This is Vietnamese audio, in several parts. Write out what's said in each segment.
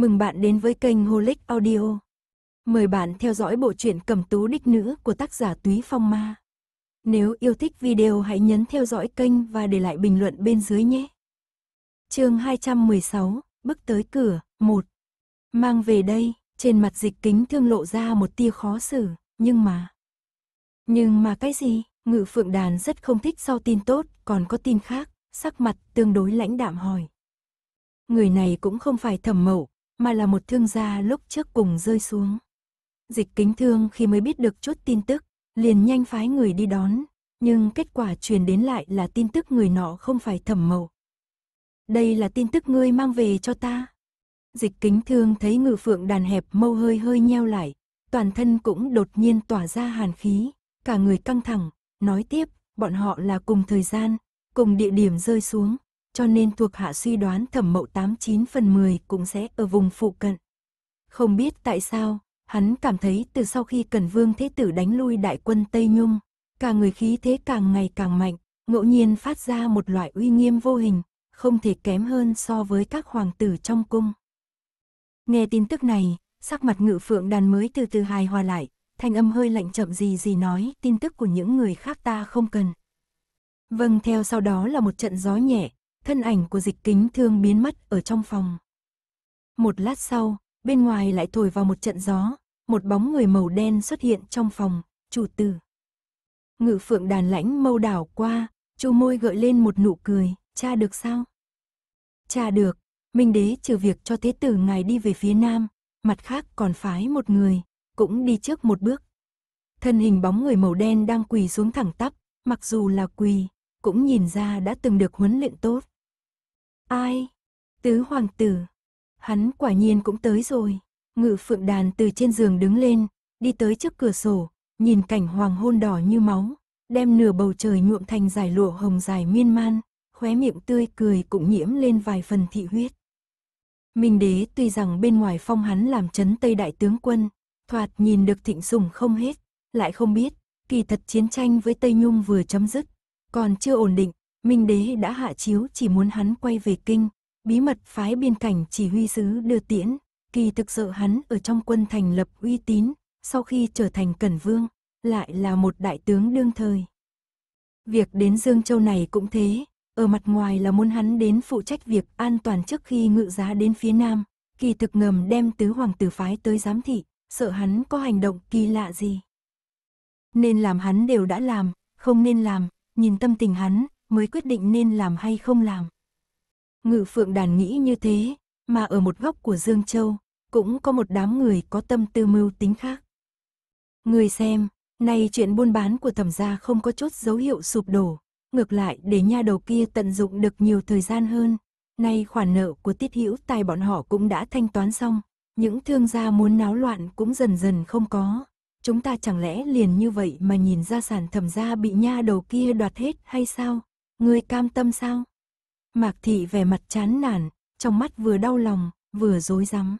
Mừng bạn đến với kênh Holic Audio. Mời bạn theo dõi bộ truyện Cẩm Tú Đích Nữ của tác giả Túy Phong Ma. Nếu yêu thích video hãy nhấn theo dõi kênh và để lại bình luận bên dưới nhé. Chương 216, bước tới cửa, 1. Mang về đây, trên mặt dịch kính thương lộ ra một tia khó xử, nhưng mà... Nhưng mà cái gì, ngự phượng đàn rất không thích sau tin tốt, còn có tin khác, sắc mặt tương đối lãnh đạm hỏi. Người này cũng không phải thẩm mậu, mà là một thương gia lúc trước cùng rơi xuống. Dịch kính thương khi mới biết được chút tin tức, liền nhanh phái người đi đón, nhưng kết quả truyền đến lại là tin tức người nọ không phải thẩm mậu. Đây là tin tức ngươi mang về cho ta. Dịch kính thương thấy ngự phượng đàn hẹp mâu hơi hơi nheo lại, toàn thân cũng đột nhiên tỏa ra hàn khí, cả người căng thẳng, nói tiếp, bọn họ là cùng thời gian, cùng địa điểm rơi xuống, cho nên thuộc hạ suy đoán thẩm mậu 89 phần 10 cũng sẽ ở vùng phụ cận. Không biết tại sao, hắn cảm thấy từ sau khi Cần Vương Thế Tử đánh lui đại quân Tây Nhung, cả người khí thế càng ngày càng mạnh, ngẫu nhiên phát ra một loại uy nghiêm vô hình, không thể kém hơn so với các hoàng tử trong cung. Nghe tin tức này, sắc mặt ngự phượng đàn mới từ từ hài hòa lại, thanh âm hơi lạnh chậm gì gì nói tin tức của những người khác ta không cần. Vâng theo sau đó là một trận gió nhẹ, thân ảnh của dịch kính thương biến mất ở trong phòng. Một lát sau, bên ngoài lại thổi vào một trận gió, một bóng người màu đen xuất hiện trong phòng, chủ tử. Ngự phượng đàn lãnh mâu đảo qua, chu môi gợi lên một nụ cười, cha được sao? Cha được, Minh đế trừ việc cho thế tử ngài đi về phía nam, mặt khác còn phái một người, cũng đi trước một bước. Thân hình bóng người màu đen đang quỳ xuống thẳng tắp, mặc dù là quỳ, cũng nhìn ra đã từng được huấn luyện tốt. Ai? Tứ hoàng tử. Hắn quả nhiên cũng tới rồi. Ngự phượng đàn từ trên giường đứng lên, đi tới trước cửa sổ, nhìn cảnh hoàng hôn đỏ như máu, đem nửa bầu trời nhuộm thành giải lụa hồng dài miên man, khóe miệng tươi cười cũng nhiễm lên vài phần thị huyết. Minh đế tuy rằng bên ngoài phong hắn làm chấn Tây đại tướng quân, thoạt nhìn được thịnh sủng không hết, lại không biết, kỳ thật chiến tranh với Tây Nhung vừa chấm dứt, còn chưa ổn định, Minh đế đã hạ chiếu chỉ muốn hắn quay về kinh, bí mật phái biên cảnh chỉ huy sứ đưa tiễn, kỳ thực sợ hắn ở trong quân thành lập uy tín, sau khi trở thành cẩn vương, lại là một đại tướng đương thời. Việc đến Dương Châu này cũng thế, ở mặt ngoài là muốn hắn đến phụ trách việc an toàn trước khi ngự giá đến phía nam, kỳ thực ngầm đem tứ hoàng tử phái tới giám thị, sợ hắn có hành động kỳ lạ gì. Nên làm hắn đều đã làm, không nên làm, nhìn tâm tình hắn, mới quyết định nên làm hay không làm. Ngự phượng đàn nghĩ như thế, mà ở một góc của Dương Châu, cũng có một đám người có tâm tư mưu tính khác. Người xem, nay chuyện buôn bán của thẩm gia không có chút dấu hiệu sụp đổ, ngược lại để nha đầu kia tận dụng được nhiều thời gian hơn. Nay khoản nợ của tiết hữu tài bọn họ cũng đã thanh toán xong, những thương gia muốn náo loạn cũng dần dần không có. Chúng ta chẳng lẽ liền như vậy mà nhìn ra sản thẩm gia bị nha đầu kia đoạt hết hay sao? Ngươi cam tâm sao? Mạc thị vẻ mặt chán nản, trong mắt vừa đau lòng, vừa dối rắm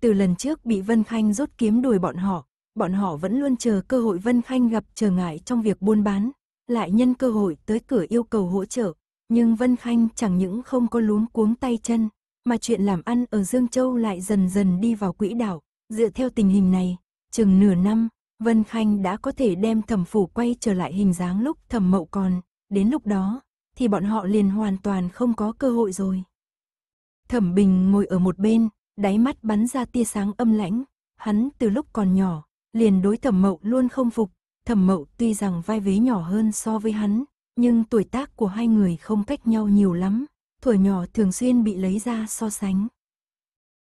Từ lần trước bị Vân Khanh rút kiếm đuổi bọn họ, bọn họ vẫn luôn chờ cơ hội Vân Khanh gặp trở ngại trong việc buôn bán, lại nhân cơ hội tới cửa yêu cầu hỗ trợ. Nhưng Vân Khanh chẳng những không có lúm cuống tay chân, mà chuyện làm ăn ở Dương Châu lại dần dần đi vào quỹ đạo. Dựa theo tình hình này, chừng nửa năm, Vân Khanh đã có thể đem thẩm phủ quay trở lại hình dáng lúc thẩm mậu còn đến lúc đó thì bọn họ liền hoàn toàn không có cơ hội rồi. Thẩm Bình ngồi ở một bên, đáy mắt bắn ra tia sáng âm lãnh, hắn từ lúc còn nhỏ, liền đối Thẩm Mậu luôn không phục, Thẩm Mậu tuy rằng vai vế nhỏ hơn so với hắn, nhưng tuổi tác của hai người không cách nhau nhiều lắm, tuổi nhỏ thường xuyên bị lấy ra so sánh.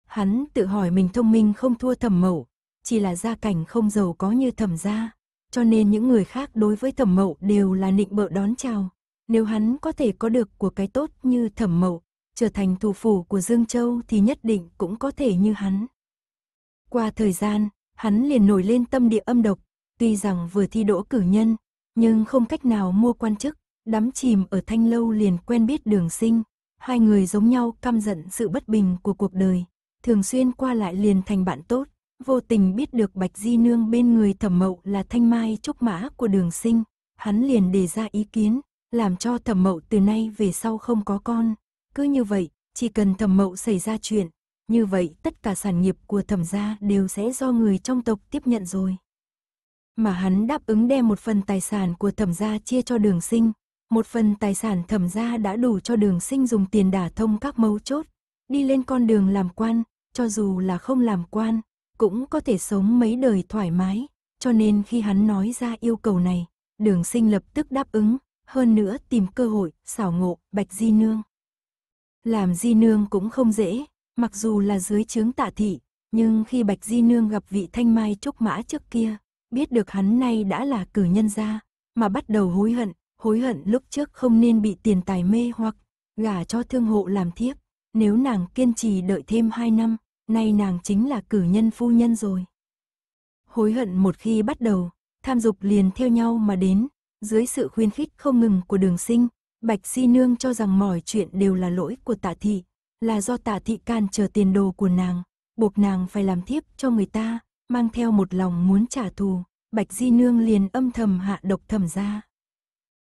Hắn tự hỏi mình thông minh không thua Thẩm Mậu, chỉ là gia cảnh không giàu có như Thẩm gia, cho nên những người khác đối với thẩm mậu đều là nịnh bợ đón chào. Nếu hắn có thể có được của cái tốt như thẩm mậu, trở thành thủ phủ của Dương Châu thì nhất định cũng có thể như hắn. Qua thời gian, hắn liền nổi lên tâm địa âm độc, tuy rằng vừa thi đỗ cử nhân, nhưng không cách nào mua quan chức, đắm chìm ở thanh lâu liền quen biết đường sinh, hai người giống nhau căm giận sự bất bình của cuộc đời, thường xuyên qua lại liền thành bạn tốt, vô tình biết được Bạch Di Nương bên người thẩm mậu là thanh mai trúc mã của đường sinh, hắn liền đề ra ý kiến, làm cho thẩm mậu từ nay về sau không có con. Cứ như vậy, chỉ cần thẩm mậu xảy ra chuyện, như vậy tất cả sản nghiệp của thẩm gia đều sẽ do người trong tộc tiếp nhận rồi. Mà hắn đáp ứng đem một phần tài sản của thẩm gia chia cho đường sinh, một phần tài sản thẩm gia đã đủ cho đường sinh dùng tiền đả thông các mấu chốt, đi lên con đường làm quan, cho dù là không làm quan, cũng có thể sống mấy đời thoải mái, cho nên khi hắn nói ra yêu cầu này, đường sinh lập tức đáp ứng, hơn nữa tìm cơ hội, xảo ngộ, bạch di nương. Làm di nương cũng không dễ, mặc dù là dưới chướng tạ thị, nhưng khi bạch di nương gặp vị thanh mai trúc mã trước kia, biết được hắn nay đã là cử nhân gia, mà bắt đầu hối hận, hối hận lúc trước không nên bị tiền tài mê hoặc, gả cho thương hộ làm thiếp, nếu nàng kiên trì đợi thêm 2 năm, nay nàng chính là cử nhân phu nhân rồi. Hối hận một khi bắt đầu, tham dục liền theo nhau mà đến, dưới sự khuyên khích không ngừng của đường sinh, Bạch Si Nương cho rằng mọi chuyện đều là lỗi của tạ thị, là do tạ thị can trở tiền đồ của nàng, buộc nàng phải làm thiếp cho người ta, mang theo một lòng muốn trả thù, Bạch Di Nương liền âm thầm hạ độc thẩm ra.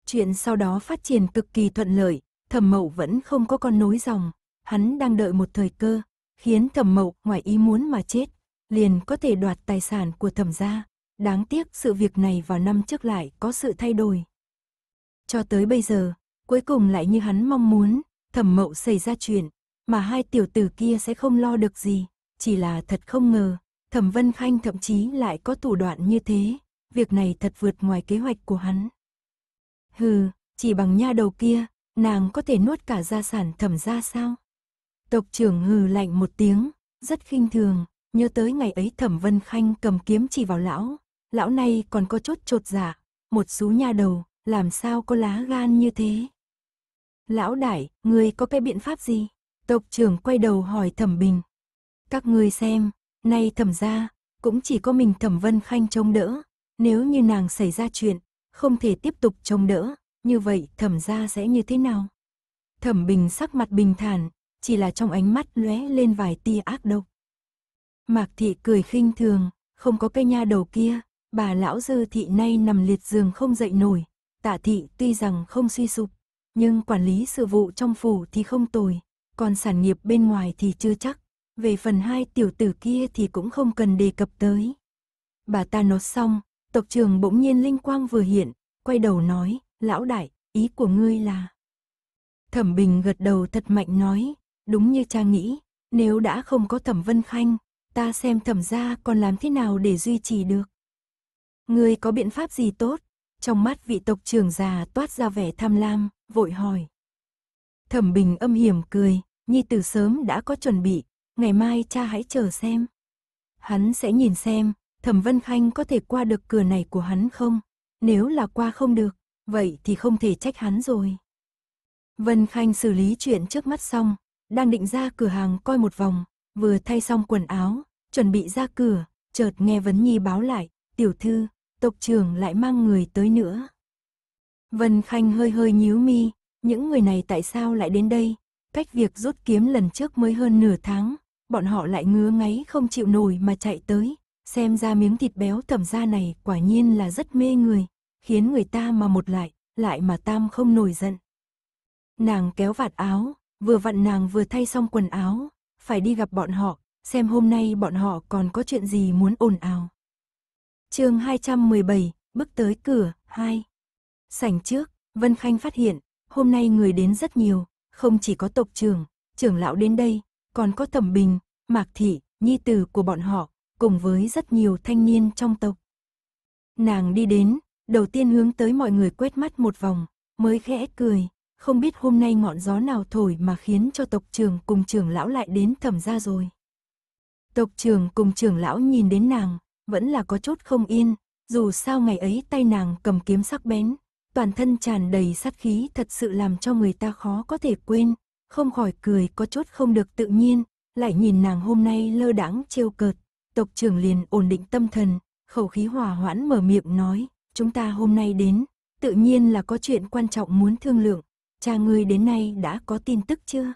Chuyện sau đó phát triển cực kỳ thuận lợi, thẩm mậu vẫn không có con nối dòng, hắn đang đợi một thời cơ, khiến thẩm mậu ngoài ý muốn mà chết, liền có thể đoạt tài sản của thẩm gia. Đáng tiếc sự việc này vào năm trước lại có sự thay đổi. Cho tới bây giờ, cuối cùng lại như hắn mong muốn, thẩm mậu xảy ra chuyện, mà hai tiểu tử kia sẽ không lo được gì, chỉ là thật không ngờ, thẩm Vân Khanh thậm chí lại có thủ đoạn như thế, việc này thật vượt ngoài kế hoạch của hắn. Hừ, chỉ bằng nha đầu kia, nàng có thể nuốt cả gia sản thẩm ra sao? Tộc trưởng hừ lạnh một tiếng, rất khinh thường, nhớ tới ngày ấy Thẩm Vân Khanh cầm kiếm chỉ vào lão, lão này còn có chút trột dạ, một xú nha đầu, làm sao có lá gan như thế. Lão đại, người có cái biện pháp gì? Tộc trưởng quay đầu hỏi Thẩm Bình. Các ngươi xem, nay Thẩm gia cũng chỉ có mình Thẩm Vân Khanh trông đỡ, nếu như nàng xảy ra chuyện, không thể tiếp tục trông đỡ, như vậy Thẩm gia sẽ như thế nào? Thẩm Bình sắc mặt bình thản, chỉ là trong ánh mắt lóe lên vài tia ác độc. Mạc thị cười khinh thường, không có cây nha đầu kia, bà lão dư thị nay nằm liệt giường không dậy nổi, tạ thị tuy rằng không suy sụp, nhưng quản lý sự vụ trong phủ thì không tồi, còn sản nghiệp bên ngoài thì chưa chắc, về phần hai tiểu tử kia thì cũng không cần đề cập tới. Bà ta nói xong, tộc trường bỗng nhiên linh quang vừa hiện, quay đầu nói, lão đại, ý của ngươi là... Thẩm Bình gật đầu thật mạnh nói, Đúng như cha nghĩ, nếu đã không có thẩm vân khanh, ta xem thẩm gia còn làm thế nào để duy trì được. người có biện pháp gì tốt? Trong mắt vị tộc trưởng già toát ra vẻ tham lam, vội hỏi. Thẩm bình âm hiểm cười, Nhi từ sớm đã có chuẩn bị, ngày mai cha hãy chờ xem. Hắn sẽ nhìn xem, Thẩm Vân Khanh có thể qua được cửa này của hắn không? Nếu là qua không được, vậy thì không thể trách hắn rồi. Vân Khanh xử lý chuyện trước mắt xong, đang định ra cửa hàng coi một vòng, vừa thay xong quần áo, chuẩn bị ra cửa, chợt nghe Vấn Nhi báo lại, tiểu thư, tộc trưởng lại mang người tới nữa. Vân Khanh hơi hơi nhíu mi, những người này tại sao lại đến đây, cách việc rút kiếm lần trước mới hơn nửa tháng, bọn họ lại ngứa ngáy không chịu nổi mà chạy tới, xem ra miếng thịt béo thẩm gia này quả nhiên là rất mê người, khiến người ta mà một lại, lại mà tam không nổi giận. Nàng kéo vạt áo, Vừa vặn nàng vừa thay xong quần áo, phải đi gặp bọn họ, xem hôm nay bọn họ còn có chuyện gì muốn ồn ào. chương 217, bước tới cửa, 2. Sảnh trước, Vân Khanh phát hiện, hôm nay người đến rất nhiều, không chỉ có tộc trưởng, trưởng lão đến đây, còn có Thẩm Bình, Mạc Thị, Nhi Tử của bọn họ, cùng với rất nhiều thanh niên trong tộc. Nàng đi đến, đầu tiên hướng tới mọi người quét mắt một vòng, mới khẽ cười, không biết hôm nay ngọn gió nào thổi mà khiến cho tộc trưởng cùng trưởng lão lại đến thẩm ra rồi. Tộc trưởng cùng trưởng lão nhìn đến nàng, vẫn là có chút không yên, dù sao ngày ấy tay nàng cầm kiếm sắc bén, toàn thân tràn đầy sát khí thật sự làm cho người ta khó có thể quên, không khỏi cười có chút không được tự nhiên, lại nhìn nàng hôm nay lơ đãng trêu cợt, tộc trưởng liền ổn định tâm thần, khẩu khí hòa hoãn mở miệng nói, chúng ta hôm nay đến, tự nhiên là có chuyện quan trọng muốn thương lượng, cha ngươi đến nay đã có tin tức chưa?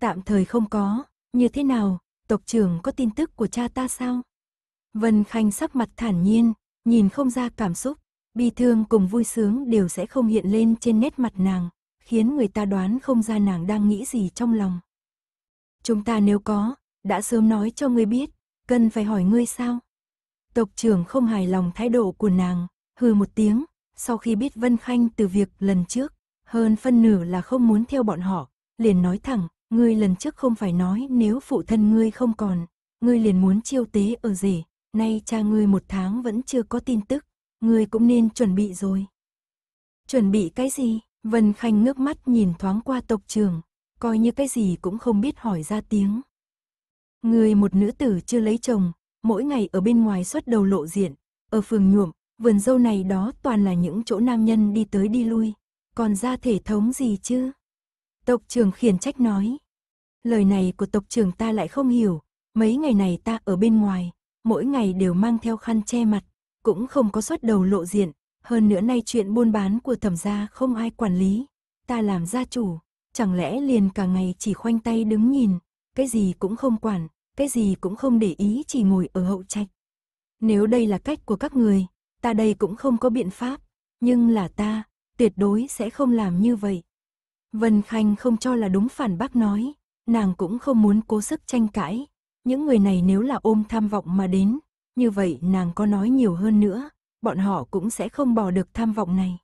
Tạm thời không có, như thế nào, tộc trưởng có tin tức của cha ta sao? Vân Khanh sắc mặt thản nhiên, nhìn không ra cảm xúc, bi thương cùng vui sướng đều sẽ không hiện lên trên nét mặt nàng, khiến người ta đoán không ra nàng đang nghĩ gì trong lòng. Chúng ta nếu có, đã sớm nói cho ngươi biết, cần phải hỏi ngươi sao? Tộc trưởng không hài lòng thái độ của nàng, hừ một tiếng, sau khi biết Vân Khanh từ việc lần trước, hơn phân nửa là không muốn theo bọn họ, liền nói thẳng, ngươi lần trước không phải nói nếu phụ thân ngươi không còn, ngươi liền muốn chiêu tế ở rể, nay cha ngươi một tháng vẫn chưa có tin tức, ngươi cũng nên chuẩn bị rồi. Chuẩn bị cái gì? Vân Khanh ngước mắt nhìn thoáng qua tộc trường, coi như cái gì cũng không biết hỏi ra tiếng. Người một nữ tử chưa lấy chồng, mỗi ngày ở bên ngoài xuất đầu lộ diện, ở phường nhuộm, vườn dâu này đó toàn là những chỗ nam nhân đi tới đi lui, còn ra thể thống gì chứ? Tộc trưởng khiển trách nói. Lời này của tộc trưởng ta lại không hiểu, mấy ngày này ta ở bên ngoài, mỗi ngày đều mang theo khăn che mặt, cũng không có xuất đầu lộ diện, hơn nữa nay chuyện buôn bán của thẩm gia không ai quản lý, ta làm gia chủ, chẳng lẽ liền cả ngày chỉ khoanh tay đứng nhìn, cái gì cũng không quản, cái gì cũng không để ý chỉ ngồi ở hậu trạch. Nếu đây là cách của các người, ta đây cũng không có biện pháp, nhưng là ta, tuyệt đối sẽ không làm như vậy. Vân Khanh không cho là đúng phản bác nói, nàng cũng không muốn cố sức tranh cãi. Những người này nếu là ôm tham vọng mà đến, như vậy nàng có nói nhiều hơn nữa, bọn họ cũng sẽ không bỏ được tham vọng này.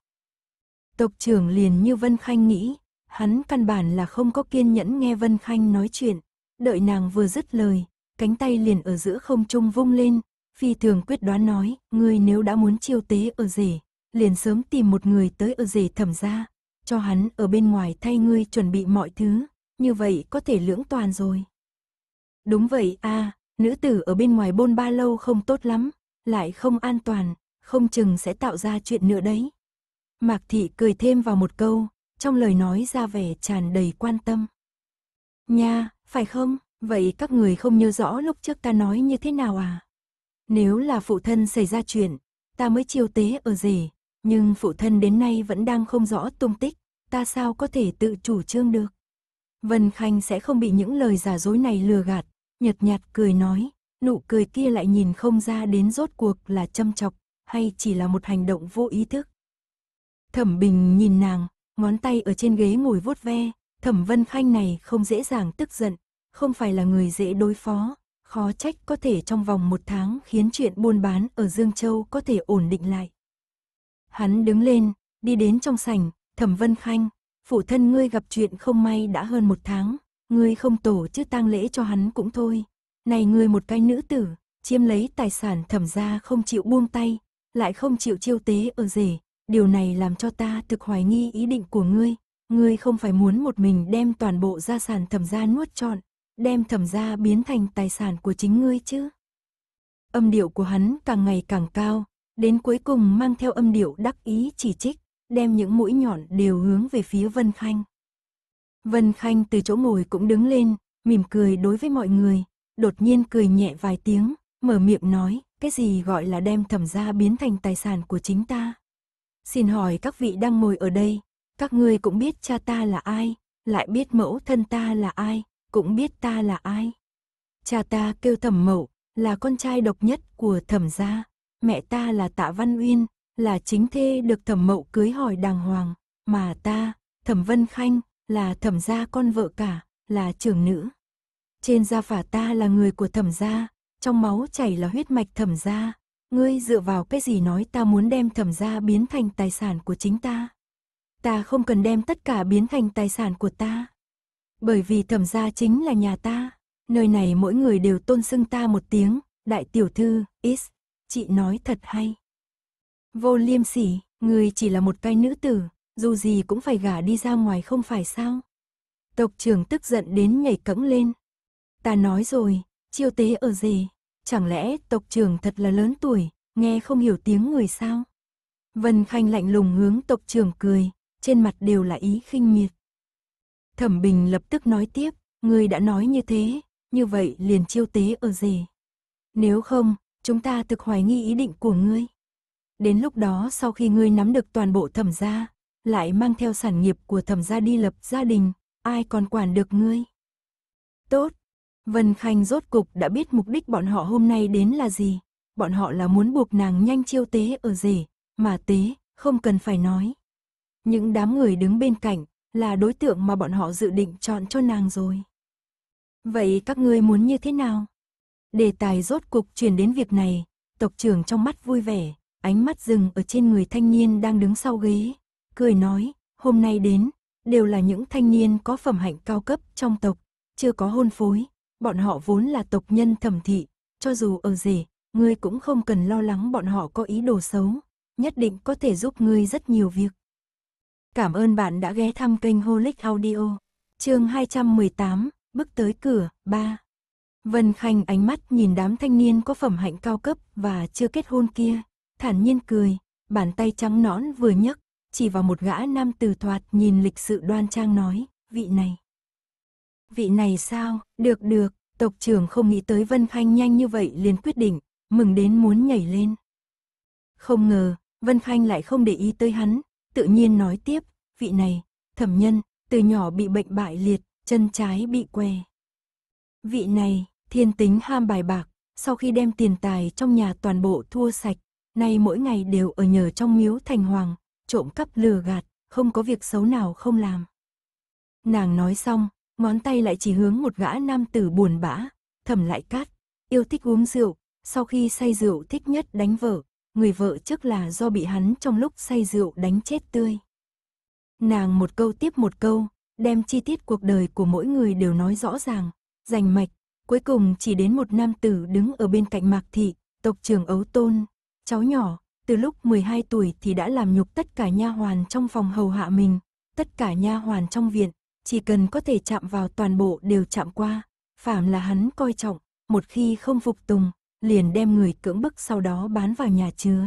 Tộc trưởng liền như Vân Khanh nghĩ, hắn căn bản là không có kiên nhẫn nghe Vân Khanh nói chuyện, đợi nàng vừa dứt lời, cánh tay liền ở giữa không trung vung lên, phi thường quyết đoán nói, ngươi nếu đã muốn chiêu tế ở rể, liền sớm tìm một người tới ở rể thẩm gia cho hắn ở bên ngoài thay ngươi chuẩn bị mọi thứ, như vậy có thể lưỡng toàn rồi. Đúng vậy a à, nữ tử ở bên ngoài bôn ba lâu không tốt lắm, lại không an toàn, không chừng sẽ tạo ra chuyện nữa đấy. Mạc thị cười thêm vào một câu, trong lời nói ra vẻ tràn đầy quan tâm. Nha, phải không? Vậy các người không nhớ rõ lúc trước ta nói như thế nào à? Nếu là phụ thân xảy ra chuyện, ta mới chiêu tế ở rể, nhưng phụ thân đến nay vẫn đang không rõ tung tích, ta sao có thể tự chủ trương được. Vân Khanh sẽ không bị những lời giả dối này lừa gạt, nhật nhạt cười nói, nụ cười kia lại nhìn không ra đến rốt cuộc là châm chọc, hay chỉ là một hành động vô ý thức. Thẩm Bình nhìn nàng, ngón tay ở trên ghế ngồi vuốt ve, Thẩm Vân Khanh này không dễ dàng tức giận, không phải là người dễ đối phó, khó trách có thể trong vòng một tháng khiến chuyện buôn bán ở Dương Châu có thể ổn định lại. Hắn đứng lên, đi đến trong sảnh, thẩm vân khanh, phụ thân ngươi gặp chuyện không may đã hơn một tháng, ngươi không tổ chức tang lễ cho hắn cũng thôi. Này ngươi một cái nữ tử, chiếm lấy tài sản thẩm ra không chịu buông tay, lại không chịu chiêu tế ở rể, điều này làm cho ta thực hoài nghi ý định của ngươi. Ngươi không phải muốn một mình đem toàn bộ gia sản thẩm gia nuốt trọn, đem thẩm gia biến thành tài sản của chính ngươi chứ. Âm điệu của hắn càng ngày càng cao, đến cuối cùng mang theo âm điệu đắc ý chỉ trích, đem những mũi nhọn đều hướng về phía Vân Khanh. Vân Khanh từ chỗ ngồi cũng đứng lên, mỉm cười đối với mọi người, đột nhiên cười nhẹ vài tiếng, mở miệng nói, cái gì gọi là đem thẩm gia biến thành tài sản của chính ta. Xin hỏi các vị đang ngồi ở đây, các ngươi cũng biết cha ta là ai, lại biết mẫu thân ta là ai, cũng biết ta là ai. Cha ta kêu thẩm mẫu là con trai độc nhất của thẩm gia, mẹ ta là tạ Văn Uyên, là chính thê được thẩm mậu cưới hỏi đàng hoàng, mà ta, thẩm Vân Khanh, là thẩm gia con vợ cả, là trưởng nữ. Trên gia phả ta là người của thẩm gia, trong máu chảy là huyết mạch thẩm gia, ngươi dựa vào cái gì nói ta muốn đem thẩm gia biến thành tài sản của chính ta. Ta không cần đem tất cả biến thành tài sản của ta. Bởi vì thẩm gia chính là nhà ta, nơi này mỗi người đều tôn xưng ta một tiếng, đại tiểu thư, is chị nói thật hay. Vô liêm sỉ, người chỉ là một cái nữ tử, dù gì cũng phải gả đi ra ngoài không phải sao. Tộc trưởng tức giận đến nhảy cẫng lên. Ta nói rồi, chiêu tế ở gì chẳng lẽ tộc trưởng thật là lớn tuổi, nghe không hiểu tiếng người sao? Vân Khanh lạnh lùng hướng tộc trưởng cười, trên mặt đều là ý khinh miệt. Thẩm Bình lập tức nói tiếp, người đã nói như thế, như vậy liền chiêu tế ở gì Nếu không, chúng ta thực hoài nghi ý định của ngươi. Đến lúc đó sau khi ngươi nắm được toàn bộ thẩm gia, lại mang theo sản nghiệp của thẩm gia đi lập gia đình, ai còn quản được ngươi. Tốt, Vân Khanh rốt cục đã biết mục đích bọn họ hôm nay đến là gì. Bọn họ là muốn buộc nàng nhanh chiêu tế ở rể, mà tế, không cần phải nói. Những đám người đứng bên cạnh là đối tượng mà bọn họ dự định chọn cho nàng rồi. Vậy các ngươi muốn như thế nào? Đề tài rốt cục chuyển đến việc này, tộc trưởng trong mắt vui vẻ, ánh mắt dừng ở trên người thanh niên đang đứng sau ghế, cười nói, hôm nay đến, đều là những thanh niên có phẩm hạnh cao cấp trong tộc, chưa có hôn phối, bọn họ vốn là tộc nhân thẩm thị, cho dù ở rể, ngươi cũng không cần lo lắng bọn họ có ý đồ xấu, nhất định có thể giúp ngươi rất nhiều việc. Cảm ơn bạn đã ghé thăm kênh Holic Audio. Chương 218, bước tới cửa 3. Vân Khanh ánh mắt nhìn đám thanh niên có phẩm hạnh cao cấp và chưa kết hôn kia, thản nhiên cười, bàn tay trắng nõn vừa nhấc, chỉ vào một gã nam tử thoạt nhìn lịch sự đoan trang nói, vị này. Vị này sao, được được, tộc trưởng không nghĩ tới Vân Khanh nhanh như vậy liền quyết định, mừng đến muốn nhảy lên. Không ngờ, Vân Khanh lại không để ý tới hắn, tự nhiên nói tiếp, vị này, thẩm nhân, từ nhỏ bị bệnh bại liệt, chân trái bị què. Vị này, Thiên tính ham bài bạc, sau khi đem tiền tài trong nhà toàn bộ thua sạch, nay mỗi ngày đều ở nhờ trong miếu thành hoàng, trộm cắp lừa gạt, không có việc xấu nào không làm. Nàng nói xong, ngón tay lại chỉ hướng một gã nam tử buồn bã, thẩm lại cát, yêu thích uống rượu, sau khi say rượu thích nhất đánh vợ, người vợ trước là do bị hắn trong lúc say rượu đánh chết tươi. Nàng một câu tiếp một câu, đem chi tiết cuộc đời của mỗi người đều nói rõ ràng, rành mạch, Cuối cùng chỉ đến một nam tử đứng ở bên cạnh Mạc Thị, tộc trưởng Ấu Tôn. Cháu nhỏ, từ lúc 12 tuổi thì đã làm nhục tất cả nha hoàn trong phòng hầu hạ mình, tất cả nha hoàn trong viện, chỉ cần có thể chạm vào toàn bộ đều chạm qua, phạm là hắn coi trọng, một khi không phục tùng, liền đem người cưỡng bức sau đó bán vào nhà chứa.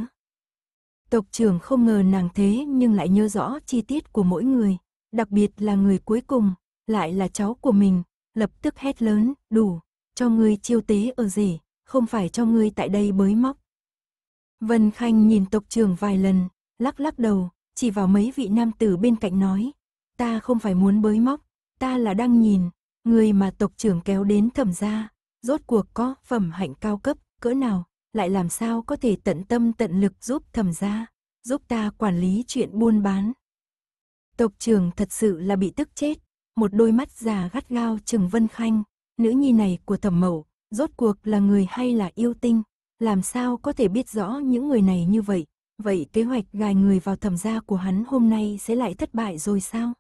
Tộc trưởng không ngờ nàng thế nhưng lại nhớ rõ chi tiết của mỗi người, đặc biệt là người cuối cùng, lại là cháu của mình, lập tức hét lớn, đủ, cho ngươi chiêu tế ở rể, không phải cho ngươi tại đây bới móc. Vân Khanh nhìn tộc trưởng vài lần, lắc lắc đầu, chỉ vào mấy vị nam tử bên cạnh nói, ta không phải muốn bới móc, ta là đang nhìn, người mà tộc trưởng kéo đến thẩm gia, rốt cuộc có phẩm hạnh cao cấp, cỡ nào, lại làm sao có thể tận tâm tận lực giúp thẩm gia, giúp ta quản lý chuyện buôn bán. Tộc trưởng thật sự là bị tức chết, một đôi mắt già gắt gao chừng Vân Khanh, nữ nhi này của thẩm mẫu, rốt cuộc là người hay là yêu tinh, làm sao có thể biết rõ những người này như vậy, vậy kế hoạch gài người vào thẩm gia của hắn hôm nay sẽ lại thất bại rồi sao?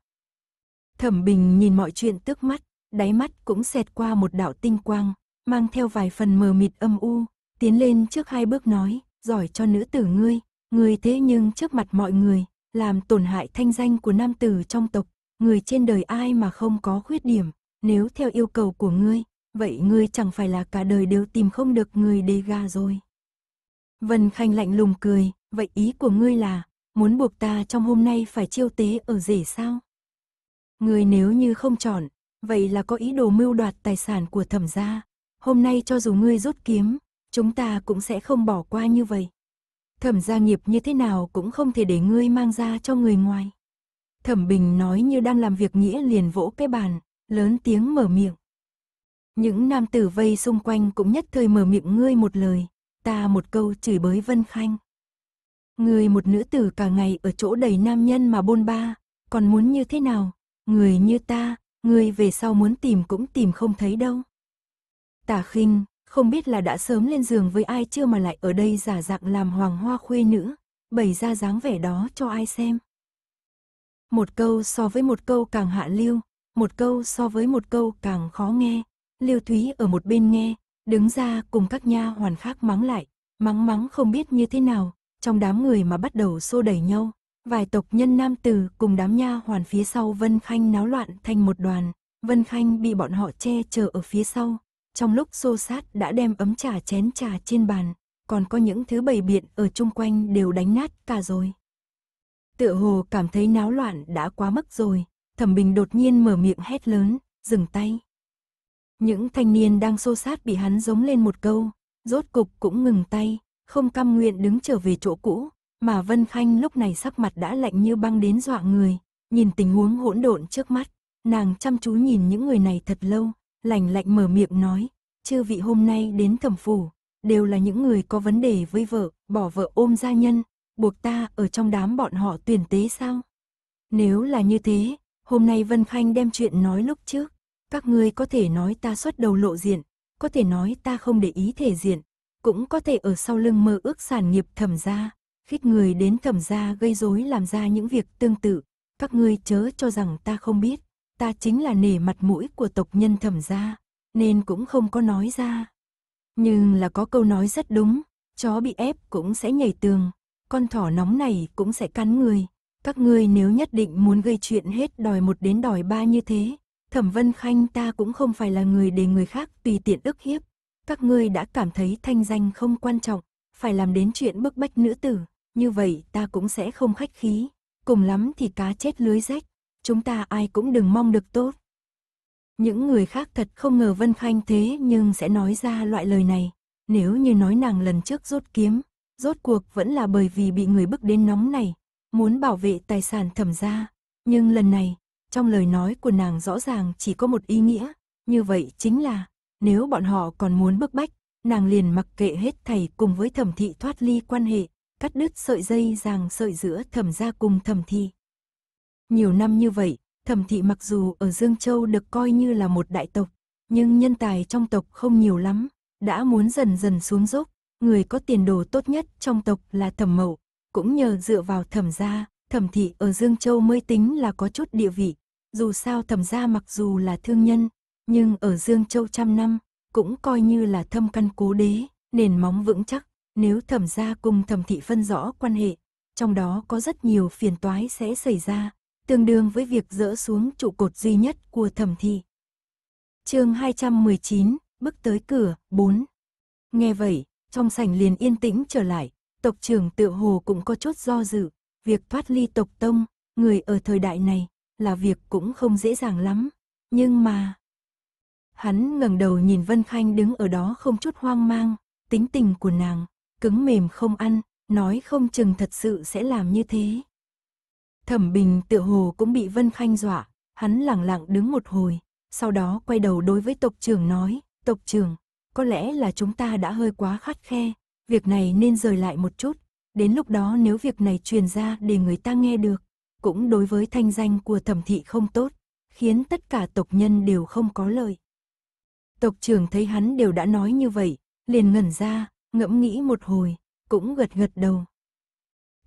Thẩm Bình nhìn mọi chuyện tước mắt, đáy mắt cũng xẹt qua một đạo tinh quang, mang theo vài phần mờ mịt âm u, tiến lên trước hai bước nói, giỏi cho nữ tử ngươi, ngươi thế nhưng trước mặt mọi người, làm tổn hại thanh danh của nam tử trong tộc, người trên đời ai mà không có khuyết điểm, nếu theo yêu cầu của ngươi, vậy ngươi chẳng phải là cả đời đều tìm không được người đề ga rồi. Vân Khanh lạnh lùng cười, vậy ý của ngươi là, muốn buộc ta trong hôm nay phải chiêu tế ở rể sao? Ngươi nếu như không chọn, vậy là có ý đồ mưu đoạt tài sản của thẩm gia. Hôm nay cho dù ngươi rút kiếm, chúng ta cũng sẽ không bỏ qua như vậy. Thẩm gia nghiệp như thế nào cũng không thể để ngươi mang ra cho người ngoài. Thẩm Bình nói như đang làm việc nghĩa liền vỗ cái bàn, lớn tiếng mở miệng. Những nam tử vây xung quanh cũng nhất thời mở miệng ngươi một lời, ta một câu chửi bới Vân Khanh. Người một nữ tử cả ngày ở chỗ đầy nam nhân mà bôn ba, còn muốn như thế nào? Người như ta, người về sau muốn tìm cũng tìm không thấy đâu. Tả khinh, không biết là đã sớm lên giường với ai chưa mà lại ở đây giả dạng làm hoàng hoa khuê nữ, bày ra dáng vẻ đó cho ai xem. Một câu so với một câu càng hạ lưu, một câu so với một câu càng khó nghe. Liêu Thúy ở một bên nghe, đứng ra cùng các nha hoàn khác mắng lại, mắng mắng không biết như thế nào, trong đám người mà bắt đầu xô đẩy nhau, vài tộc nhân nam tử cùng đám nha hoàn phía sau Vân Khanh náo loạn thành một đoàn, Vân Khanh bị bọn họ che chở ở phía sau, trong lúc xô sát đã đem ấm trà chén trà trên bàn, còn có những thứ bầy biện ở chung quanh đều đánh nát cả rồi. Tựa hồ cảm thấy náo loạn đã quá mức rồi, Thẩm Bình đột nhiên mở miệng hét lớn, dừng tay. Những thanh niên đang xô sát bị hắn giống lên một câu, rốt cục cũng ngừng tay, không cam nguyện đứng trở về chỗ cũ, mà Vân Khanh lúc này sắc mặt đã lạnh như băng đến dọa người, nhìn tình huống hỗn độn trước mắt, nàng chăm chú nhìn những người này thật lâu, lạnh lạnh mở miệng nói, chư vị hôm nay đến thẩm phủ, đều là những người có vấn đề với vợ, bỏ vợ ôm gia nhân, buộc ta ở trong đám bọn họ tuyển tế sao? Nếu là như thế, Hôm nay Vân Khanh đem chuyện nói lúc trước, các ngươi có thể nói ta xuất đầu lộ diện, có thể nói ta không để ý thể diện, cũng có thể ở sau lưng mơ ước sản nghiệp thẩm gia, khích người đến thẩm gia gây rối làm ra những việc tương tự, các ngươi chớ cho rằng ta không biết, ta chính là nể mặt mũi của tộc nhân thẩm gia, nên cũng không có nói ra. Nhưng là có câu nói rất đúng, chó bị ép cũng sẽ nhảy tường, con thỏ nóng này cũng sẽ cắn người, các ngươi nếu nhất định muốn gây chuyện hết đòi một đến đòi ba như thế, Thẩm Vân Khanh ta cũng không phải là người để người khác tùy tiện ức hiếp. Các ngươi đã cảm thấy thanh danh không quan trọng, phải làm đến chuyện bức bách nữ tử, như vậy ta cũng sẽ không khách khí. Cùng lắm thì cá chết lưới rách, chúng ta ai cũng đừng mong được tốt. Những người khác thật không ngờ Vân Khanh thế nhưng sẽ nói ra loại lời này. Nếu như nói nàng lần trước rốt kiếm, rốt cuộc vẫn là bởi vì bị người bức đến nóng này, muốn bảo vệ tài sản thẩm gia, nhưng lần này, trong lời nói của nàng rõ ràng chỉ có một ý nghĩa, như vậy chính là, nếu bọn họ còn muốn bức bách, nàng liền mặc kệ hết thầy cùng với thẩm thị thoát ly quan hệ, cắt đứt sợi dây ràng sợi giữa thẩm gia cùng thẩm thị. Nhiều năm như vậy, thẩm thị mặc dù ở Dương Châu được coi như là một đại tộc, nhưng nhân tài trong tộc không nhiều lắm, đã muốn dần dần xuống dốc, người có tiền đồ tốt nhất trong tộc là thẩm mậu, cũng nhờ dựa vào thẩm gia, thẩm thị ở Dương Châu mới tính là có chút địa vị. Dù sao thẩm gia mặc dù là thương nhân, nhưng ở Dương Châu trăm năm, cũng coi như là thâm căn cố đế, nền móng vững chắc. Nếu thẩm gia cùng thẩm thị phân rõ quan hệ, trong đó có rất nhiều phiền toái sẽ xảy ra, tương đương với việc dỡ xuống trụ cột duy nhất của thẩm thị. chương 219, bước tới cửa, 4. Nghe vậy, trong sảnh liền yên tĩnh trở lại, tộc trưởng tự hồ cũng có chút do dự, việc thoát ly tộc tông, người ở thời đại này, là việc cũng không dễ dàng lắm, nhưng mà... Hắn ngẩng đầu nhìn Vân Khanh đứng ở đó không chút hoang mang, tính tình của nàng, cứng mềm không ăn, nói không chừng thật sự sẽ làm như thế. Thẩm Bình tự hồ cũng bị Vân Khanh dọa, hắn lẳng lặng đứng một hồi, sau đó quay đầu đối với tộc trưởng nói, tộc trưởng, có lẽ là chúng ta đã hơi quá khắt khe, Việc này nên rời lại một chút, đến lúc đó nếu việc này truyền ra để người ta nghe được, cũng đối với thanh danh của thẩm thị không tốt, khiến tất cả tộc nhân đều không có lời. Tộc trưởng thấy hắn đều đã nói như vậy, liền ngẩn ra, ngẫm nghĩ một hồi, cũng gật gật đầu.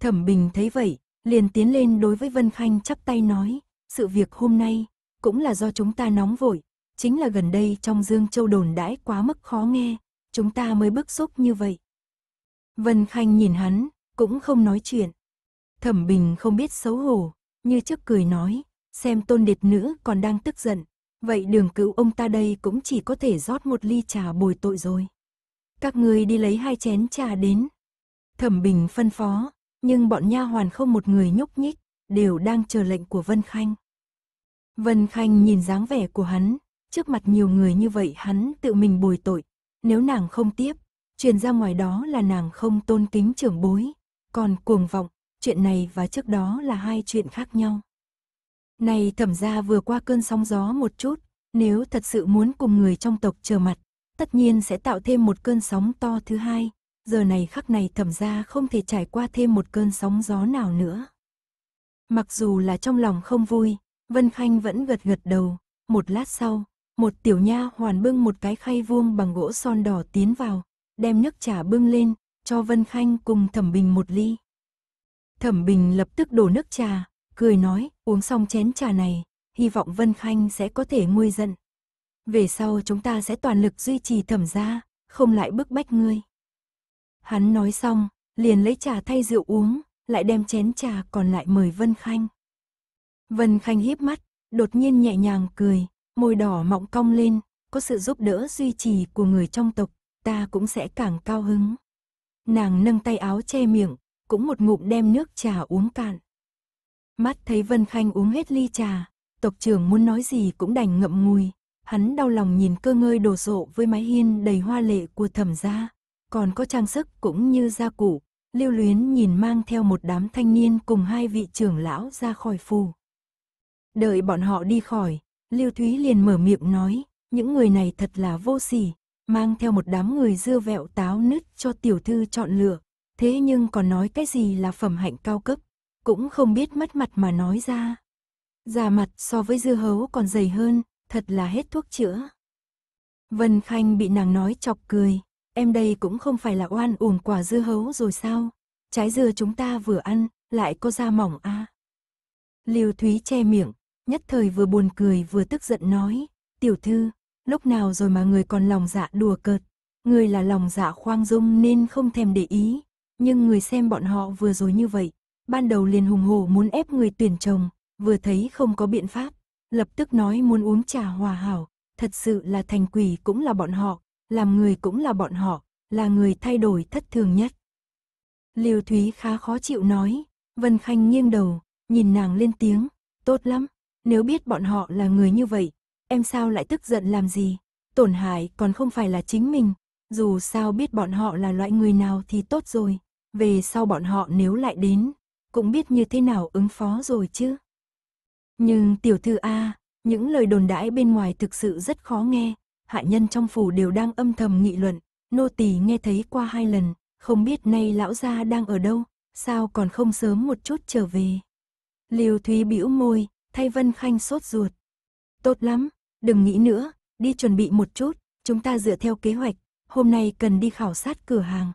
Thẩm Bình thấy vậy, liền tiến lên đối với Vân Khanh chắp tay nói, sự việc hôm nay cũng là do chúng ta nóng vội, chính là gần đây trong Dương Châu đồn đãi quá mức khó nghe, chúng ta mới bức xúc như vậy. Vân Khanh nhìn hắn, cũng không nói chuyện. Thẩm Bình không biết xấu hổ, như trước cười nói, xem tôn điệt nữ còn đang tức giận, vậy đường cứu ông ta đây cũng chỉ có thể rót một ly trà bồi tội rồi. Các người đi lấy hai chén trà đến. Thẩm Bình phân phó, nhưng bọn nha hoàn không một người nhúc nhích, đều đang chờ lệnh của Vân Khanh. Vân Khanh nhìn dáng vẻ của hắn, trước mặt nhiều người như vậy hắn tự mình bồi tội, nếu nàng không tiếp, truyền ra ngoài đó là nàng không tôn kính trưởng bối, còn cuồng vọng, chuyện này và trước đó là hai chuyện khác nhau. Này thẩm gia vừa qua cơn sóng gió một chút, nếu thật sự muốn cùng người trong tộc chờ mặt, tất nhiên sẽ tạo thêm một cơn sóng to thứ hai, giờ này khắc này thẩm gia không thể trải qua thêm một cơn sóng gió nào nữa. Mặc dù là trong lòng không vui, Vân Khanh vẫn gật gật đầu, một lát sau, một tiểu nha hoàn bưng một cái khay vuông bằng gỗ son đỏ tiến vào, đem nước trà bưng lên, cho Vân Khanh cùng Thẩm Bình một ly. Thẩm Bình lập tức đổ nước trà, cười nói, uống xong chén trà này, hy vọng Vân Khanh sẽ có thể nguôi giận. Về sau chúng ta sẽ toàn lực duy trì thẩm gia, không lại bức bách ngươi. Hắn nói xong, liền lấy trà thay rượu uống, lại đem chén trà còn lại mời Vân Khanh. Vân Khanh híp mắt, đột nhiên nhẹ nhàng cười, môi đỏ mọng cong lên, có sự giúp đỡ duy trì của người trong tộc, ta cũng sẽ càng cao hứng. Nàng nâng tay áo che miệng, cũng một ngụm đem nước trà uống cạn. Mắt thấy Vân Khanh uống hết ly trà, tộc trưởng muốn nói gì cũng đành ngậm ngùi. Hắn đau lòng nhìn cơ ngơi đồ sộ với mái hiên đầy hoa lệ của thẩm gia, còn có trang sức cũng như gia cụ. Lưu luyến nhìn mang theo một đám thanh niên cùng hai vị trưởng lão ra khỏi phù. Đợi bọn họ đi khỏi, Lưu Thúy liền mở miệng nói, những người này thật là vô sỉ, mang theo một đám người dưa vẹo táo nứt cho tiểu thư chọn lựa, thế nhưng còn nói cái gì là phẩm hạnh cao cấp, cũng không biết mất mặt mà nói ra. Già mặt so với dưa hấu còn dày hơn, thật là hết thuốc chữa. Vân Khanh bị nàng nói chọc cười, em đây cũng không phải là oan uổng quả dưa hấu rồi sao, trái dưa chúng ta vừa ăn, lại có da mỏng a. À. Liêu Thúy che miệng, nhất thời vừa buồn cười vừa tức giận nói, tiểu thư, lúc nào rồi mà người còn lòng dạ đùa cợt. Người là lòng dạ khoang dung nên không thèm để ý, nhưng người xem bọn họ vừa rồi như vậy, ban đầu liền hùng hổ muốn ép người tuyển chồng, vừa thấy không có biện pháp, lập tức nói muốn uống trà hòa hảo, thật sự là thành quỷ cũng là bọn họ, làm người cũng là bọn họ, là người thay đổi thất thường nhất. liều Thúy khá khó chịu nói, Vân Khanh nghiêng đầu, nhìn nàng lên tiếng, tốt lắm, nếu biết bọn họ là người như vậy, em sao lại tức giận làm gì? Tổn hại còn không phải là chính mình, dù sao biết bọn họ là loại người nào thì tốt rồi, về sau bọn họ nếu lại đến, cũng biết như thế nào ứng phó rồi chứ. Nhưng tiểu thư A, những lời đồn đãi bên ngoài thực sự rất khó nghe, hạ nhân trong phủ đều đang âm thầm nghị luận, nô tỳ nghe thấy qua hai lần, không biết nay lão gia đang ở đâu, sao còn không sớm một chút trở về. Liều Thúy bĩu môi, thay Vân Khanh sốt ruột, Tốt lắm, đừng nghĩ nữa, đi chuẩn bị một chút, chúng ta dựa theo kế hoạch, hôm nay cần đi khảo sát cửa hàng.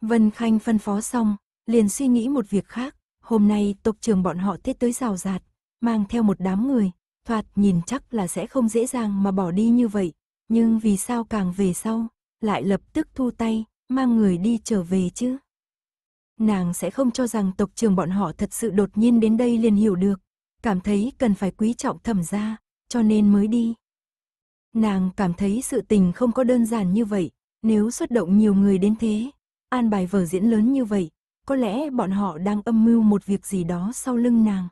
Vân Khanh phân phó xong, liền suy nghĩ một việc khác, hôm nay tộc trường bọn họ tiết tới rào rạt, mang theo một đám người, thoạt nhìn chắc là sẽ không dễ dàng mà bỏ đi như vậy, nhưng vì sao càng về sau, lại lập tức thu tay, mang người đi trở về chứ. Nàng sẽ không cho rằng tộc trường bọn họ thật sự đột nhiên đến đây liền hiểu được, cảm thấy cần phải quý trọng thẩm gia, cho nên mới đi. Nàng cảm thấy sự tình không có đơn giản như vậy, nếu xuất động nhiều người đến thế, an bài vở diễn lớn như vậy, có lẽ bọn họ đang âm mưu một việc gì đó sau lưng nàng.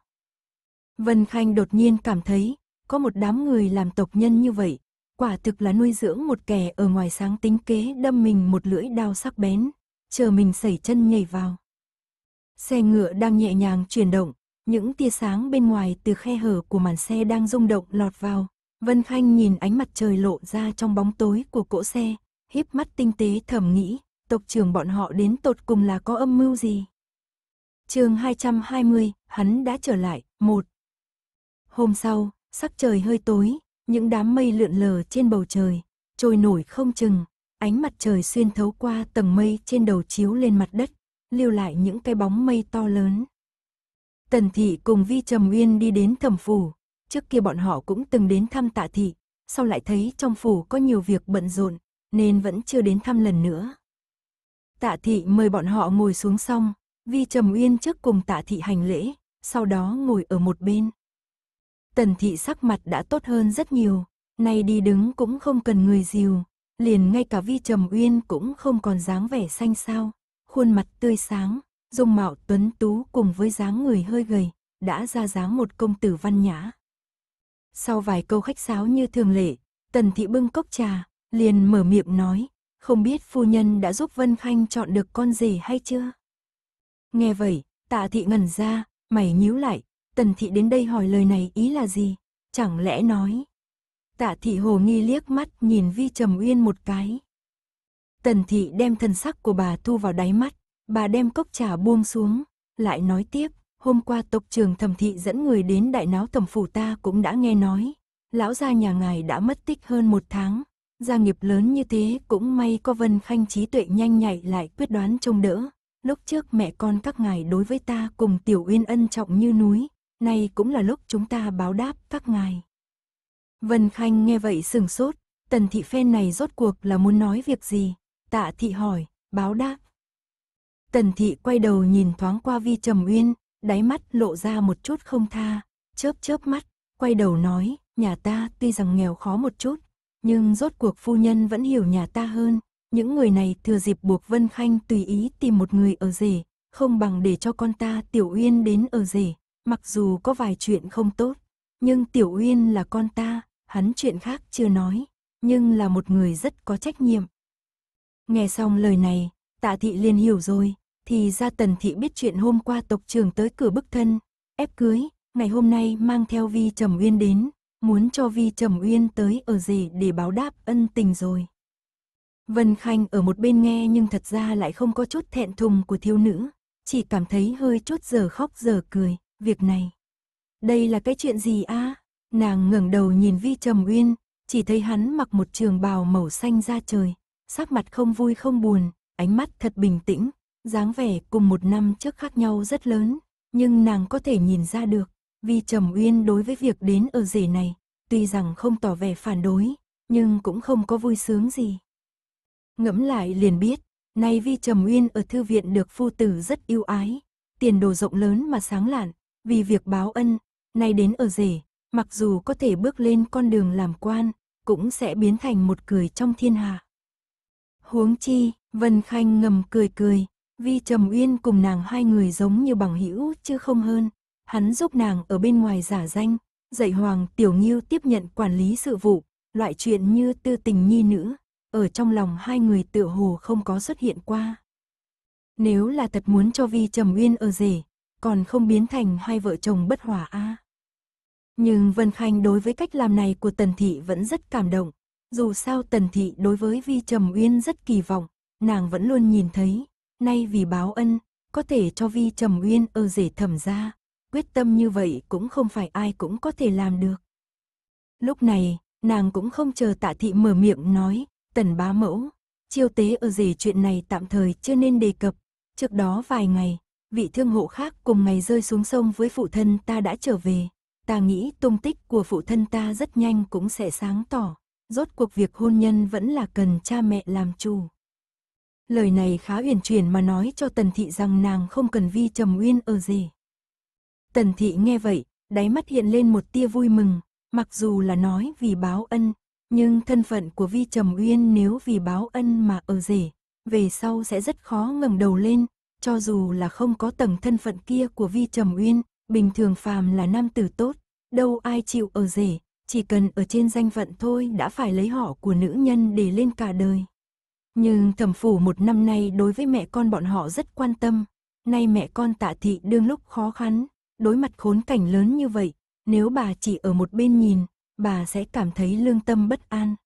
Vân Khanh đột nhiên cảm thấy, có một đám người làm tộc nhân như vậy, quả thực là nuôi dưỡng một kẻ ở ngoài sáng tính kế đâm mình một lưỡi đao sắc bén, chờ mình sẩy chân nhảy vào. Xe ngựa đang nhẹ nhàng chuyển động, những tia sáng bên ngoài từ khe hở của màn xe đang rung động lọt vào. Vân Khanh nhìn ánh mặt trời lộ ra trong bóng tối của cỗ xe, híp mắt tinh tế thầm nghĩ, tộc trưởng bọn họ đến tột cùng là có âm mưu gì. chương 220, hắn đã trở lại, một Hôm sau, sắc trời hơi tối, những đám mây lượn lờ trên bầu trời, trôi nổi không chừng, ánh mặt trời xuyên thấu qua tầng mây trên đầu chiếu lên mặt đất, lưu lại những cái bóng mây to lớn. Tần thị cùng Vi Trầm Uyên đi đến thẩm phủ, trước kia bọn họ cũng từng đến thăm tạ thị, sau lại thấy trong phủ có nhiều việc bận rộn, nên vẫn chưa đến thăm lần nữa. Tạ thị mời bọn họ ngồi xuống xong, Vi Trầm Uyên trước cùng tạ thị hành lễ, sau đó ngồi ở một bên. Tần thị sắc mặt đã tốt hơn rất nhiều, nay đi đứng cũng không cần người dìu, liền ngay cả Vi Trầm Uyên cũng không còn dáng vẻ xanh xao, khuôn mặt tươi sáng, dung mạo tuấn tú cùng với dáng người hơi gầy, đã ra dáng một công tử văn nhã. Sau vài câu khách sáo như thường lệ, Tần Thị bưng cốc trà, liền mở miệng nói, không biết phu nhân đã giúp Vân Khanh chọn được con gì hay chưa? Nghe vậy, tạ thị ngẩn ra, mày nhíu lại, Tần Thị đến đây hỏi lời này ý là gì? Chẳng lẽ nói? Tạ thị hồ nghi liếc mắt nhìn Vi Trầm Uyên một cái. Tần Thị đem thần sắc của bà thu vào đáy mắt, Bà đem cốc trà buông xuống, lại nói tiếp, hôm qua tộc trường thẩm thị dẫn người đến đại náo tổng phủ ta cũng đã nghe nói. Lão gia nhà ngài đã mất tích hơn một tháng, gia nghiệp lớn như thế cũng may có Vân Khanh trí tuệ nhanh nhạy lại quyết đoán trông đỡ. Lúc trước mẹ con các ngài đối với ta cùng Tiểu Uyên ân trọng như núi, nay cũng là lúc chúng ta báo đáp các ngài. Vân Khanh nghe vậy sừng sốt, tần thị phen này rốt cuộc là muốn nói việc gì? Tạ thị hỏi, báo đáp, Tần thị quay đầu nhìn thoáng qua Vi Trầm Uyên, đáy mắt lộ ra một chút không tha, chớp chớp mắt, quay đầu nói, nhà ta tuy rằng nghèo khó một chút, nhưng rốt cuộc phu nhân vẫn hiểu nhà ta hơn, những người này thừa dịp buộc Vân Khanh tùy ý tìm một người ở rể, không bằng để cho con ta Tiểu Uyên đến ở rể, mặc dù có vài chuyện không tốt, nhưng Tiểu Uyên là con ta, hắn chuyện khác chưa nói, nhưng là một người rất có trách nhiệm. Nghe xong lời này, tạ thị liền hiểu rồi, thì ra tần thị biết chuyện hôm qua tộc trưởng tới cửa bức thân, ép cưới, ngày hôm nay mang theo Vi Trầm Uyên đến, muốn cho Vi Trầm Uyên tới ở gì để báo đáp ân tình rồi. Vân Khanh ở một bên nghe nhưng thật ra lại không có chút thẹn thùng của thiếu nữ, chỉ cảm thấy hơi chút giờ khóc giờ cười, việc này. Đây là cái chuyện gì a? Nàng ngẩng đầu nhìn Vi Trầm Uyên, chỉ thấy hắn mặc một trường bào màu xanh da trời, sắc mặt không vui không buồn, ánh mắt thật bình tĩnh, dáng vẻ cùng một năm trước khác nhau rất lớn, nhưng nàng có thể nhìn ra được, vì Trầm Uyên đối với việc đến ở rể này, tuy rằng không tỏ vẻ phản đối, nhưng cũng không có vui sướng gì. Ngẫm lại liền biết, nay Vi Trầm Uyên ở thư viện được phu tử rất yêu ái, tiền đồ rộng lớn mà sáng lạn, vì việc báo ân, nay đến ở rể, mặc dù có thể bước lên con đường làm quan, cũng sẽ biến thành một cười trong thiên hạ. Huống chi, Vân Khanh ngầm cười cười, Vi Trầm Uyên cùng nàng hai người giống như bằng hữu chứ không hơn. Hắn giúp nàng ở bên ngoài giả danh, dạy Hoàng Tiểu Nghiêu tiếp nhận quản lý sự vụ, loại chuyện như tư tình nhi nữ, ở trong lòng hai người tựa hồ không có xuất hiện qua. Nếu là thật muốn cho Vi Trầm Uyên ở rể, còn không biến thành hai vợ chồng bất hòa a. Nhưng Vân Khanh đối với cách làm này của Tần Thị vẫn rất cảm động, dù sao Tần Thị đối với Vi Trầm Uyên rất kỳ vọng, nàng vẫn luôn nhìn thấy, nay vì báo ân, có thể cho Vi Trầm Uyên ở rể thẩm ra, quyết tâm như vậy cũng không phải ai cũng có thể làm được. Lúc này, nàng cũng không chờ tạ thị mở miệng nói, tần bá mẫu, chiêu tế ở rể chuyện này tạm thời chưa nên đề cập, trước đó vài ngày, vị thương hộ khác cùng ngày rơi xuống sông với phụ thân ta đã trở về. Ta nghĩ tung tích của phụ thân ta rất nhanh cũng sẽ sáng tỏ. Rốt cuộc việc hôn nhân vẫn là cần cha mẹ làm chủ lời này khá uyển chuyển mà nói cho Tần Thị rằng nàng không cần Vi Trầm Uyên ở gì. Tần Thị nghe vậy, đáy mắt hiện lên một tia vui mừng, mặc dù là nói vì báo ân, nhưng thân phận của Vi Trầm Uyên nếu vì báo ân mà ở rể, về sau sẽ rất khó ngẩng đầu lên, cho dù là không có tầng thân phận kia của Vi Trầm Uyên, bình thường phàm là nam tử tốt, đâu ai chịu ở rể, chỉ cần ở trên danh phận thôi đã phải lấy họ của nữ nhân để lên cả đời. Nhưng thẩm phủ một năm nay đối với mẹ con bọn họ rất quan tâm. Nay mẹ con tạ thị đương lúc khó khăn, đối mặt khốn cảnh lớn như vậy, nếu bà chỉ ở một bên nhìn, bà sẽ cảm thấy lương tâm bất an.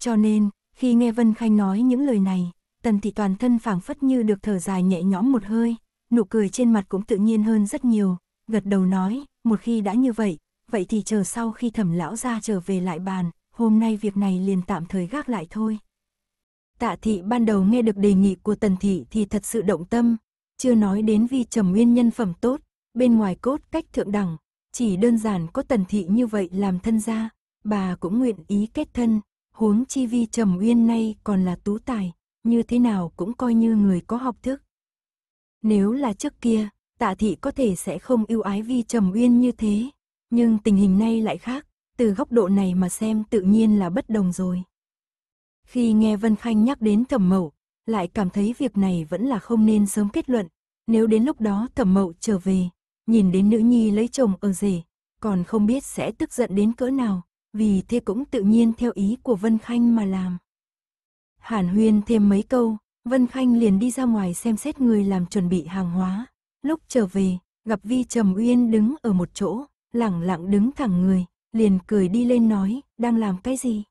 Cho nên, khi nghe Vân Khanh nói những lời này, tần thị toàn thân phảng phất như được thở dài nhẹ nhõm một hơi, nụ cười trên mặt cũng tự nhiên hơn rất nhiều, gật đầu nói, một khi đã như vậy, vậy thì chờ sau khi thẩm lão ra trở về lại bàn, hôm nay việc này liền tạm thời gác lại thôi. Tạ thị ban đầu nghe được đề nghị của tần thị thì thật sự động tâm, chưa nói đến vi trầm nguyên nhân phẩm tốt, bên ngoài cốt cách thượng đẳng, chỉ đơn giản có tần thị như vậy làm thân gia, bà cũng nguyện ý kết thân, huống chi vi trầm uyên nay còn là tú tài, như thế nào cũng coi như người có học thức. Nếu là trước kia, tạ thị có thể sẽ không yêu ái vi trầm uyên như thế, nhưng tình hình nay lại khác, từ góc độ này mà xem tự nhiên là bất đồng rồi. Khi nghe Vân Khanh nhắc đến thẩm mậu, lại cảm thấy việc này vẫn là không nên sớm kết luận. Nếu đến lúc đó thẩm mậu trở về, nhìn đến nữ nhi lấy chồng ở rể, còn không biết sẽ tức giận đến cỡ nào, vì thế cũng tự nhiên theo ý của Vân Khanh mà làm. Hàn huyên thêm mấy câu, Vân Khanh liền đi ra ngoài xem xét người làm chuẩn bị hàng hóa. Lúc trở về, gặp Vi Trầm Uyên đứng ở một chỗ, lẳng lặng đứng thẳng người, liền cười đi lên nói, đang làm cái gì?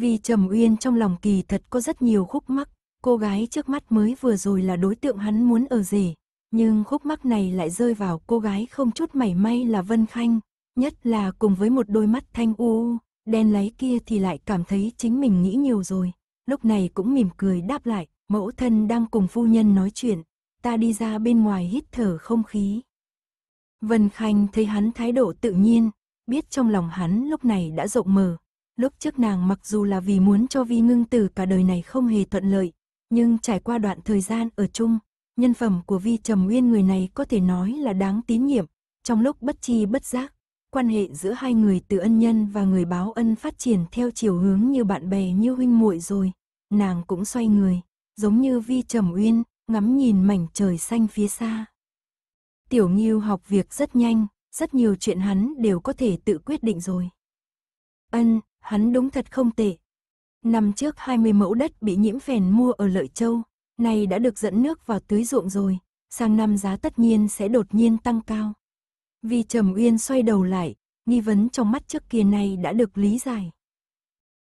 Vì Trầm Uyên trong lòng kỳ thật có rất nhiều khúc mắc, cô gái trước mắt mới vừa rồi là đối tượng hắn muốn ở rể, nhưng khúc mắc này lại rơi vào cô gái không chút mảy may là Vân Khanh, nhất là cùng với một đôi mắt thanh u, đen lấy kia thì lại cảm thấy chính mình nghĩ nhiều rồi, lúc này cũng mỉm cười đáp lại, mẫu thân đang cùng phu nhân nói chuyện, ta đi ra bên ngoài hít thở không khí. Vân Khanh thấy hắn thái độ tự nhiên, biết trong lòng hắn lúc này đã rộng mở, Lúc trước nàng mặc dù là vì muốn cho vi ngưng tử cả đời này không hề thuận lợi, nhưng trải qua đoạn thời gian ở chung, nhân phẩm của vi trầm nguyên người này có thể nói là đáng tín nhiệm. Trong lúc bất chi bất giác, quan hệ giữa hai người từ ân nhân và người báo ân phát triển theo chiều hướng như bạn bè như huynh muội rồi. Nàng cũng xoay người, giống như vi trầm uyên, ngắm nhìn mảnh trời xanh phía xa. Tiểu Nghiêu học việc rất nhanh, rất nhiều chuyện hắn đều có thể tự quyết định rồi. Ân, hắn đúng thật không tệ. Năm trước 20 mẫu đất bị nhiễm phèn mua ở Lợi Châu, nay đã được dẫn nước vào tưới ruộng rồi, sang năm giá tất nhiên sẽ đột nhiên tăng cao. Vì Trầm Uyên xoay đầu lại, nghi vấn trong mắt trước kia này đã được lý giải.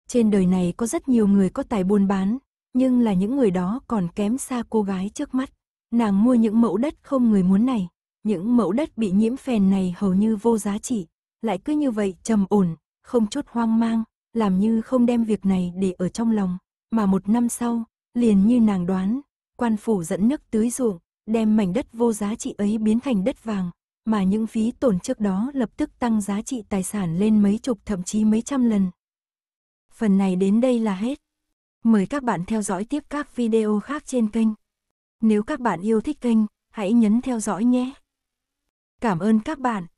Trên đời này có rất nhiều người có tài buôn bán, nhưng là những người đó còn kém xa cô gái trước mắt. Nàng mua những mẫu đất không người muốn này, những mẫu đất bị nhiễm phèn này hầu như vô giá trị, lại cứ như vậy trầm ổn, không chút hoang mang, làm như không đem việc này để ở trong lòng, mà một năm sau, liền như nàng đoán, quan phủ dẫn nước tưới ruộng, đem mảnh đất vô giá trị ấy biến thành đất vàng, mà những phí tổn trước đó lập tức tăng giá trị tài sản lên mấy chục thậm chí mấy trăm lần. Phần này đến đây là hết. Mời các bạn theo dõi tiếp các video khác trên kênh. Nếu các bạn yêu thích kênh, hãy nhấn theo dõi nhé. Cảm ơn các bạn.